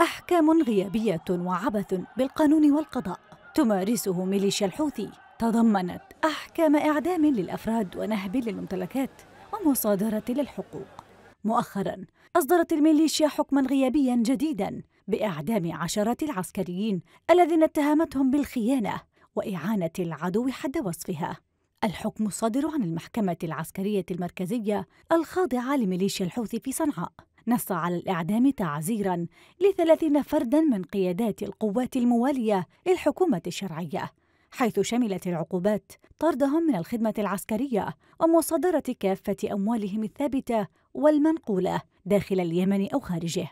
أحكام غيابية وعبث بالقانون والقضاء تمارسه ميليشيا الحوثي تضمنت أحكام إعدام للأفراد ونهب للممتلكات ومصادرة للحقوق مؤخرا أصدرت الميليشيا حكما غيابيا جديدا بإعدام عشرات العسكريين الذين اتهمتهم بالخيانة وإعانة العدو حد وصفها الحكم الصادر عن المحكمة العسكرية المركزية الخاضعة لميليشيا الحوثي في صنعاء نص على الإعدام تعزيرا لثلاثين فردا من قيادات القوات الموالية للحكومة الشرعية حيث شملت العقوبات طردهم من الخدمة العسكرية ومصادرة كافة أموالهم الثابتة والمنقولة داخل اليمن أو خارجه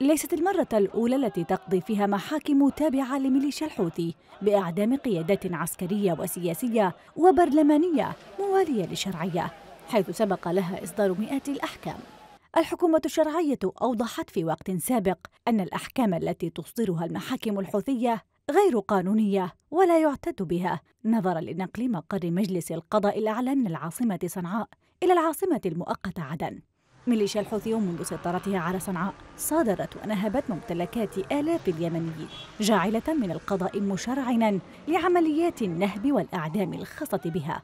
ليست المرة الأولى التي تقضي فيها محاكم تابعة لميليشيا الحوثي بإعدام قيادات عسكرية وسياسية وبرلمانية موالية للشرعية حيث سبق لها إصدار مئات الأحكام الحكومة الشرعية أوضحت في وقت سابق أن الأحكام التي تصدرها المحاكم الحوثية غير قانونية ولا يعتد بها نظرا لنقل مقر مجلس القضاء الأعلى من العاصمة صنعاء إلى العاصمة المؤقتة عدن ميليشيا الحوثي منذ سيطرتها على صنعاء صادرت ونهبت ممتلكات آلاف اليمنيين جاعلة من القضاء مشرعنا لعمليات النهب والأعدام الخاصة بها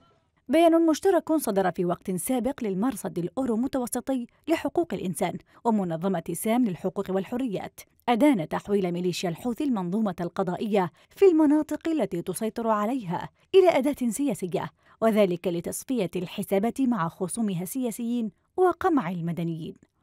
بيان مشترك صدر في وقت سابق للمرصد الأورو متوسطي لحقوق الإنسان ومنظمة سام للحقوق والحريات أدان تحويل ميليشيا الحوثي المنظومة القضائية في المناطق التي تسيطر عليها إلى أداة سياسية وذلك لتصفية الحسابات مع خصومها السياسيين وقمع المدنيين